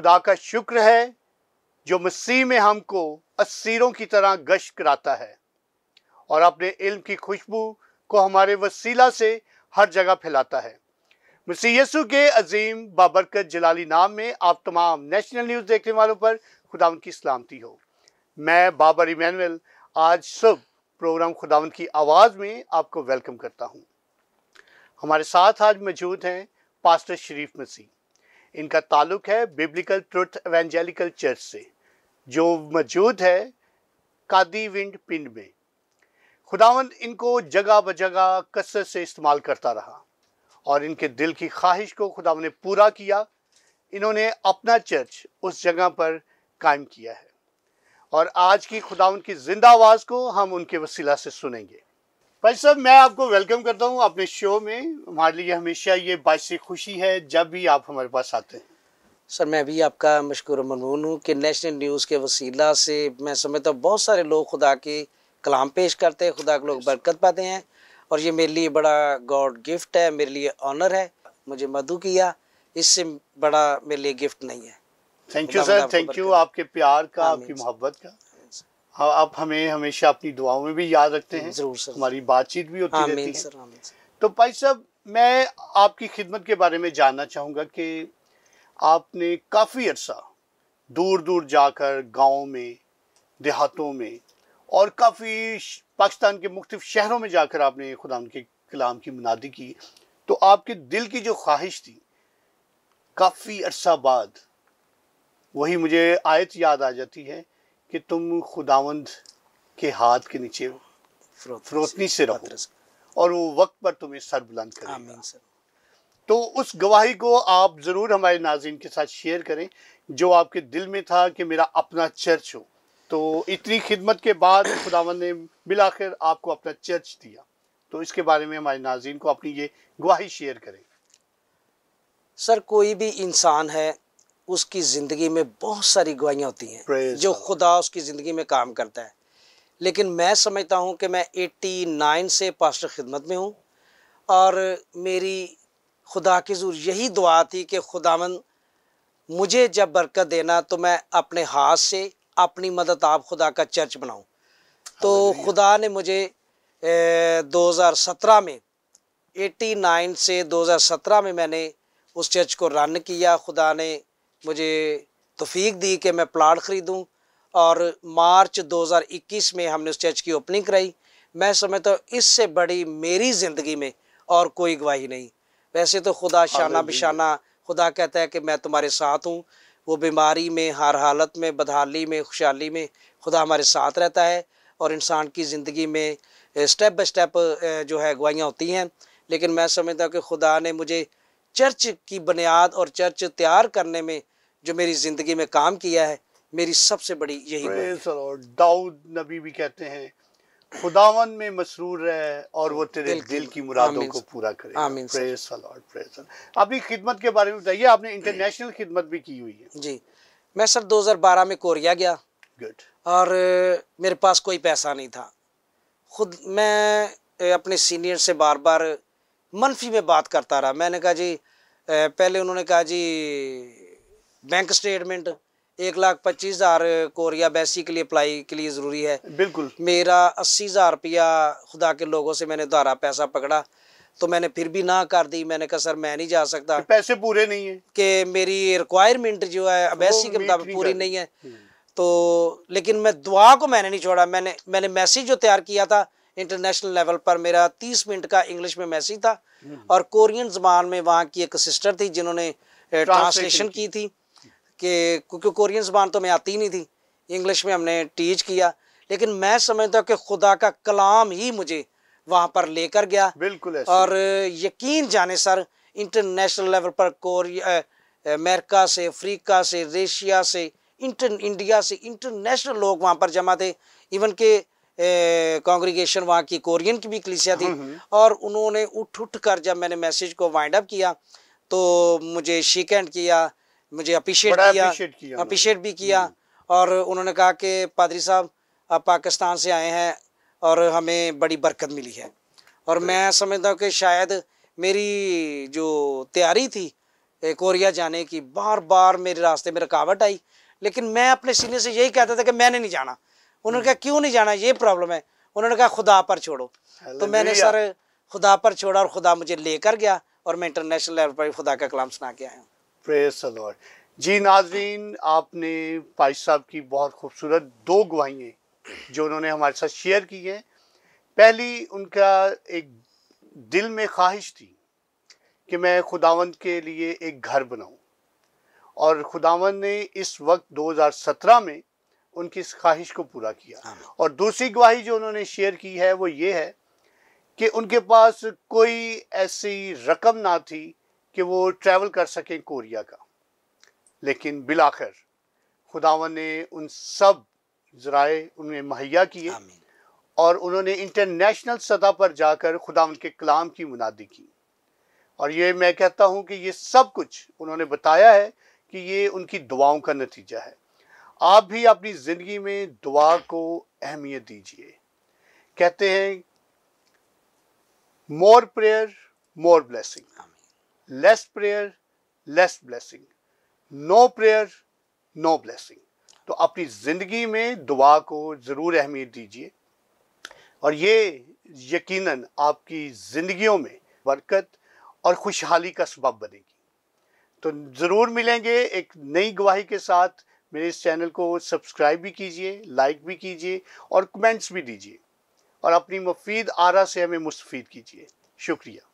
खुदा का शुक्र है जो मसीह में हमको असीरों की तरह गश्त कराता है और अपने इल्म की खुशबू को हमारे वसीला से हर जगह फैलाता है मसी यसु के अजीम बाबरकत जलाली नाम में आप तमाम नेशनल न्यूज़ देखने वालों पर खुदावन की सलामती हो मैं बाबर इमानुअल आज सुबह प्रोग्राम खुदावन की आवाज़ में आपको वेलकम करता हूँ हमारे साथ आज मौजूद हैं पास्टर शरीफ मसीह इनका ताल्लुक है बिब्लिकल ट्रुथ एवेंजेलिकल चर्च से जो मौजूद है कादी विंड पिंड में खुदावंद इनको जगह ब जगह कसरत से इस्तेमाल करता रहा और इनके दिल की ख्वाहिश को खुदावंद ने पूरा किया इन्होंने अपना चर्च उस जगह पर कायम किया है और आज की खुदावंद की जिंदा आवाज़ को हम उनके वसीला से सुनेंगे भाई साहब मैं आपको वेलकम करता हूँ अपने शो में हमारे लिए हमेशा ये बात से खुशी है जब भी आप हमारे पास आते हैं सर मैं भी आपका मशहूर ममनून हूँ कि नेशनल न्यूज़ के वसीला से मैं समझता हूँ बहुत सारे लोग खुदा के कलाम पेश करते हैं खुदा के लोग बरकत पाते हैं और ये मेरे लिए बड़ा गॉड गिफ्ट है मेरे लिए ऑनर है मुझे मधु किया इससे बड़ा मेरे लिए गिफ्ट नहीं है thank you sir thank you आपके प्यार का आपकी मोहब्बत का हाँ, आप हमें हमेशा अपनी दुआओं में भी याद रखते हैं जरूर सर हमारी बातचीत भी होती रहती है तो भाई साहब मैं आपकी खिदमत के बारे में जानना चाहूँगा कि आपने काफ़ी अरसा दूर दूर जाकर गाँव में देहातों में और काफ़ी पाकिस्तान के मुख्तफ शहरों में जाकर आपने खुदा के कलाम की मुनादी की तो आपके दिल की जो ख्वाहिश थी काफ़ी अरसा बाद वही मुझे आयत याद आ जाती है कि तुम खुदावंद के हाथ के नीचे फ्रोतनी से रहो और वो वक्त पर तुम्हें सर बुलंद करेगा तो उस गवाही को आप ज़रूर हमारे नाजिन के साथ शेयर करें जो आपके दिल में था कि मेरा अपना चर्च हो तो इतनी खिदमत के बाद खुदावन ने मिलाकर आपको अपना चर्च दिया तो इसके बारे में हमारे नाजिन को अपनी ये गवाही शेयर करें सर कोई भी इंसान है उसकी ज़िंदगी में बहुत सारी गवाहियां होती हैं जो खुदा उसकी ज़िंदगी में काम करता है लेकिन मैं समझता हूँ कि मैं 89 से पास्टर खिदमत में हूँ और मेरी खुदा की जरूर यही दुआ थी कि खुदावन मुझे जब बरकत देना तो मैं अपने हाथ से अपनी मदद आप खुदा का चर्च बनाऊँ तो खुदा ने मुझे ए, 2017 में 89 से 2017 में मैंने उस चर्च को रन किया खुदा ने मुझे तफीक दी कि मैं प्लाट ख़रीदूँ और मार्च 2021 में हमने उस चर्च की ओपनिंग कराई मैं समझता हूँ इससे बड़ी मेरी ज़िंदगी में और कोई गवाही नहीं वैसे तो खुदा शाना बिशाना खुदा कहता है कि मैं तुम्हारे साथ हूँ वो बीमारी में हर हालत में बदहाली में खुशहाली में खुदा हमारे साथ रहता है और इंसान की ज़िंदगी में स्टेप बाई स्टेप जो है अगुवाइयाँ होती हैं लेकिन मैं समझता हूँ कि खुदा ने मुझे चर्च की बुनियाद और चर्च तैयार करने में जो मेरी ज़िंदगी में काम किया है मेरी सबसे बड़ी यही दाऊद नबी भी कहते हैं खुदावन में मसरूर रहे और वो तेरे दिल, दिल की मुरादों को पूरा करे अभी खिदमत के बारे में बताइए आपने इंटरनेशनल खिदमत भी की हुई है जी मैं सर 2012 में कोरिया गया गुड और मेरे पास कोई पैसा नहीं था खुद मैं अपने सीनियर से बार बार मनफी में बात करता रहा मैंने कहा जी पहले उन्होंने कहा जी बैंक स्टेटमेंट एक लाख पच्चीस हज़ार कोरिया बैसी के लिए अप्लाई के लिए ज़रूरी है बिल्कुल मेरा अस्सी हज़ार रुपया खुदा के लोगों से मैंने दोबारा पैसा पकड़ा तो मैंने फिर भी ना कर दी मैंने कहा सर मैं नहीं जा सकता पैसे पूरे नहीं है कि मेरी रिक्वायरमेंट जो है बैसी के मुताबिक पूरी नहीं है हम्म। तो लेकिन मैं दुआ को मैंने नहीं छोड़ा मैंने मैंने मैसेज जो तैयार किया था इंटरनेशनल लेवल पर मेरा तीस मिनट का इंग्लिश में मैसेज था हम्म। और कोरियन जबान में वहाँ की एक सिस्टर थी जिन्होंने ट्रांसलेशन की थी कि क्योंकि कोरियन ज़बान तो मैं आती नहीं थी इंग्लिश में हमने टीच किया लेकिन मैं समझता कि खुदा का कलाम ही मुझे वहाँ पर लेकर गया बिल्कुल और यकीन जाने सर इंटरनेशनल लेवल पर कोरिया अमेरिका से अफ्रीका से रेशिया से इंटर इंडिया से इंटरनेशनल लोग वहाँ पर जमा थे इवन के कॉन्ग्रीगेशन वहाँ की कोरियन की भी कलिसिया थी हम्म, हम्म। और उन्होंने उठ उठ कर जब मैंने मैसेज को वाइंड अप किया तो मुझे शिकेंड किया मुझे अप्रिशिएट किया अप्रिशिएट भी किया हम्म। और उन्होंने कहा कि पादरी साहब आप पाकिस्तान से आए हैं और हमें बड़ी बरकत मिली है और मैं समझता हूँ कि शायद मेरी जो तैयारी थी कोरिया जाने की बार बार मेरे रास्ते में रुकावट आई लेकिन मैं अपने सीनियर से यही कहता था कि मैंने नहीं जाना उन्होंने कहा हम्म। क्यों नहीं जाना ये प्रॉब्लम है उन्होंने कहा खुदा पर छोड़ो तो मैंने सर खुदा पर छोड़ा और खुदा मुझे लेकर गया और मैं इंटरनेशनल लेवल पर खुदा का कलाम सुना के आया हूँ प्रेस जी नाजरीन आपने पाई साहब की बहुत खूबसूरत दो गवाहियाँ जो उन्होंने हमारे साथ शेयर की हैं पहली उनका एक दिल में ख्वाहिश थी कि मैं खुदावंद के लिए एक घर बनाऊं और खुदावंद ने इस वक्त 2017 में उनकी इस ख्वाहिश को पूरा किया और दूसरी गवाही जो उन्होंने शेयर की है वो ये है कि उनके पास कोई ऐसी रकम ना थी कि वो ट्रैवल कर सकें कोरिया का लेकिन बिलाखिर खुदावन ने उन सब ज़राए उन्हें मुहैया किए और उन्होंने इंटरनेशनल सतह पर जाकर खुदा उनके कलाम की मुनादी की और ये मैं कहता हूँ कि ये सब कुछ उन्होंने बताया है कि ये उनकी दुआओं का नतीजा है आप भी अपनी ज़िंदगी में दुआ को अहमियत दीजिए कहते हैं more prayer more blessing less prayer less blessing no prayer no blessing तो अपनी ज़िंदगी में दुआ को ज़रूर अहमियत दीजिए और ये यकीनन आपकी ज़िंदगियों में बरकत और खुशहाली का सबब बनेगी तो ज़रूर मिलेंगे एक नई गवाही के साथ मेरे इस चैनल को सब्सक्राइब भी कीजिए लाइक भी कीजिए और कमेंट्स भी दीजिए और अपनी मुफीद आरा से हमें मुस्फीद कीजिए शुक्रिया